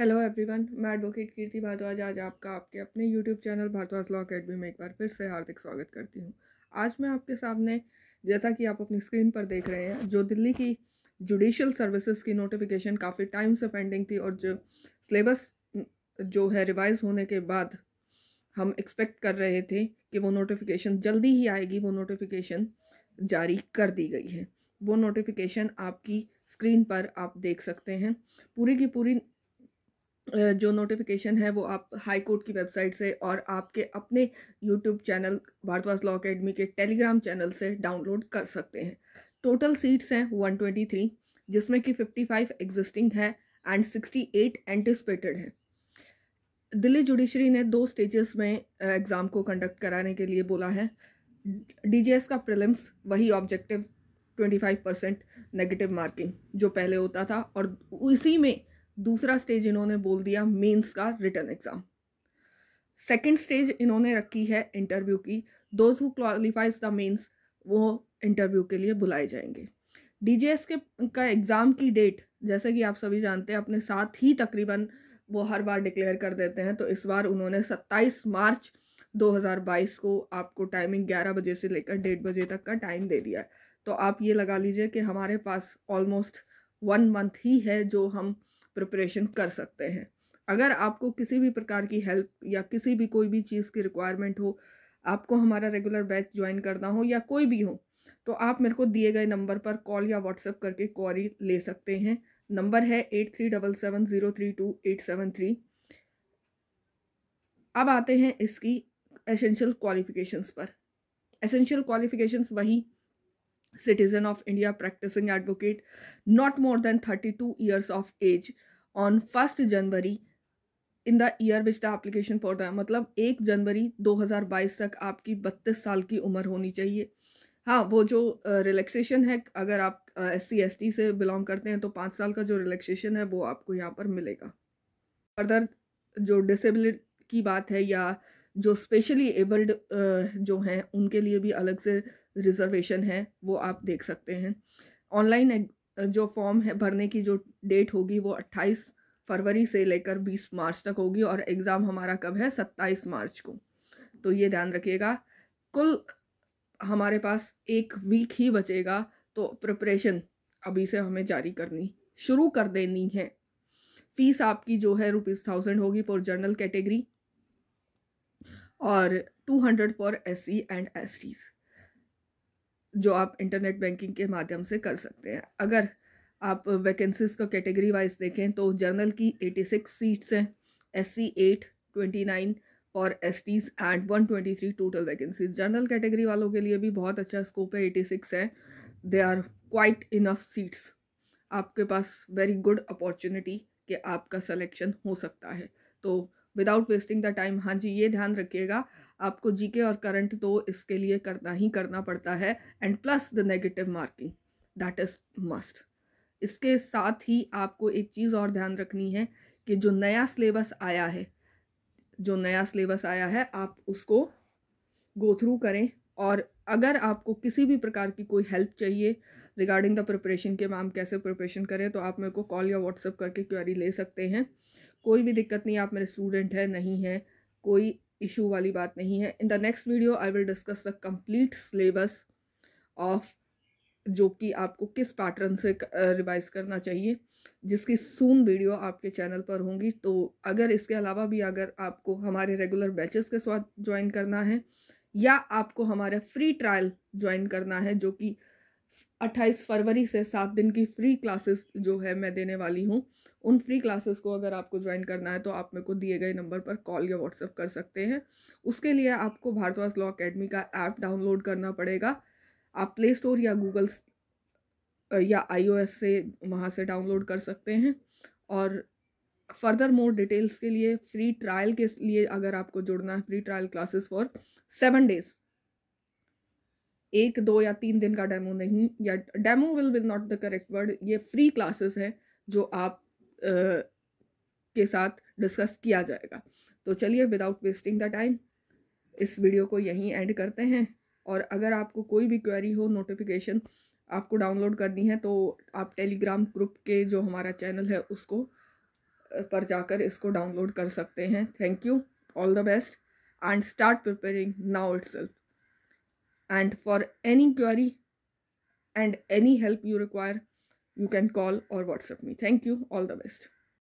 hello everyone मैं advocate Kirti Bhardwaj आज आपका आपके अपने YouTube channel Bhardwaj law academy में एक बार फिर से हार्दिक स्वागत करती हूँ आज मैं आपके सामने जैसा कि आप अपनी स्क्रीन पर देख रहे हैं जो दिल्ली की जुडिशल सर्विसेज की नोटिफिकेशन काफ़ी टाइम से पेंडिंग थी और जो सिलेबस जो है रिवाइज होने के बाद हम एक्सपेक्ट कर रहे थे कि वो नोटिफिकेशन जल्दी ही आएगी वो नोटिफिकेशन जारी कर दी गई है वो नोटिफिकेशन आपकी स्क्रीन पर आप देख सकते हैं पूरी की पूरी जो नोटिफिकेशन है वो आप हाई कोर्ट की वेबसाइट से और आपके अपने YouTube channel Bhardwaj law academy के टेलीग्राम चैनल से डाउनलोड कर सकते हैं टोटल सीट्स हैं 123 जिसमें कि 55 एग्जिस्टिंग है एंड 68 एंटिसपेटेड है दिल्ली जुडिशरी ने दो स्टेजेस में एग्ज़ाम को कंडक्ट कराने के लिए बोला है एस का प्रिलिम्स वही ऑब्जेक्टिव 25 परसेंट नेगेटिव मार्किंग जो पहले होता था और उसी में दूसरा स्टेज इन्होंने बोल दिया मेंस का रिटर्न एग्ज़ाम सेकंड स्टेज इन्होंने रखी है इंटरव्यू की those who qualifies the mains वो इंटरव्यू के लिए बुलाए जाएंगे डीजीएस के का एग्ज़ाम की डेट जैसे कि आप सभी जानते हैं अपने साथ ही तकरीबन वो हर बार डिक्लेयर कर देते हैं तो इस बार उन्होंने 27 मार्च 2022 को आपको टाइमिंग 11 बजे से लेकर डेढ़ बजे तक का टाइम दे दिया है तो आप ये लगा लीजिए कि हमारे पास ऑलमोस्ट वन मंथ ही है जो हम प्रिपरेशन कर सकते हैं अगर आपको किसी भी प्रकार की हेल्प या किसी भी कोई भी चीज़ की रिक्वायरमेंट हो आपको हमारा रेगुलर बैच ज्वाइन करना हो या कोई भी हो तो आप मेरे को दिए गए नंबर पर कॉल या व्हाट्सएप करके क्वारी ले सकते हैं नंबर है eight three double seven zero three two eight seven three अब आते हैं इसकी एसेंशियल क्वालिफ़िकेशंस पर एसेंशियल क्वालिफ़िकेशंस वही citizen of India practicing advocate not more than 32 years of age on first January in the year which the application for the मतलब एक जनवरी 2022 तक आपकी बत्तीस साल की उम्र होनी चाहिए हाँ वो जो रिलैक्सेशन है अगर आप एस सी एस टी से बिलोंग करते हैं तो पाँच साल का जो रिलैक्सेशन है वो आपको यहाँ पर मिलेगा फर्दर जो डिसेबिलिटी की बात है या जो स्पेशली एबल्ड जो हैं उनके लिए भी अलग से रिजर्वेशन है वो आप देख सकते हैं ऑनलाइन जो फॉर्म है भरने की जो डेट होगी वो 28 फरवरी से लेकर 20 मार्च तक होगी और एग्ज़ाम हमारा कब है 27 मार्च को तो ये ध्यान रखिएगा कुल हमारे पास एक वीक ही बचेगा तो प्रिपरेशन अभी से हमें जारी करनी शुरू कर देनी है फीस आपकी जो है रुपीज़ थाउजेंड होगी पर जनरल कैटेगरी और टू हंड्रेड पर S C and S Ts जो आप इंटरनेट बैंकिंग के माध्यम से कर सकते हैं अगर आप वैकेंसीज का कैटेगरी वाइज देखें तो जर्नल की 86 सीट्स हैं S C eight twenty nine और S Ts and one twenty three total vacancies general category वालों के लिए भी बहुत अच्छा स्कोप है एटी सिक्स है they are quite enough seats आपके पास वेरी गुड अपॉर्चुनिटी कि आपका सिलेक्शन हो सकता है तो विदाउट वेस्टिंग द टाइम हाँ जी ये ध्यान रखिएगा आपको जीके और करंट तो इसके लिए करना ही करना पड़ता है and plus the negative marking that is must इसके साथ ही आपको एक चीज़ और ध्यान रखनी है कि जो नया सिलेबस आया है जो नया सिलेबस आया है आप उसको गो थ्रू करें और अगर आपको किसी भी प्रकार की कोई हेल्प चाहिए रिगार्डिंग द प्रिपरेशन के मैम कैसे प्रिपरेशन करें तो आप मेरे को कॉल या व्हाट्सअप करके क्वेरी ले सकते हैं कोई भी दिक्कत नहीं आप मेरे स्टूडेंट हैं नहीं हैं कोई इशू वाली बात नहीं है in the next video I will discuss the complete syllabus of जो कि आपको किस पैटर्न से रिवाइज करना चाहिए जिसकी सून वीडियो आपके चैनल पर होंगी तो अगर इसके अलावा भी अगर आपको हमारे रेगुलर बैचेस के साथ ज्वाइन करना है या आपको हमारे फ्री ट्रायल ज्वाइन करना है जो कि 28 फरवरी से सात दिन की फ्री क्लासेस जो है मैं देने वाली हूँ उन फ्री क्लासेस को अगर आपको ज्वाइन करना है तो आप मेरे को दिए गए नंबर पर कॉल या व्हाट्सअप कर सकते हैं उसके लिए आपको भारद्वाज लॉ अकेडमी का ऐप डाउनलोड करना पड़ेगा आप प्ले स्टोर या गूगल या आईओएस से वहाँ से डाउनलोड कर सकते हैं और फर्दर मोर डिटेल्स के लिए फ्री ट्रायल के लिए अगर आपको जुड़ना है free trial classes for seven days एक दो या तीन दिन का डेमो नहीं या demo will will not the correct word ये फ्री क्लासेस हैं जो आप आ, के साथ डिस्कस किया जाएगा तो चलिए विदाउट वेस्टिंग द टाइम इस वीडियो को यहीं एंड करते हैं और अगर आपको कोई भी क्वेरी हो नोटिफिकेशन आपको डाउनलोड करनी है तो आप टेलीग्राम ग्रुप के जो हमारा चैनल है उसको पर जाकर इसको डाउनलोड कर सकते हैं thank you all the best and start preparing now itself and for any query and any help you require you can call or whatsapp me thank you all the best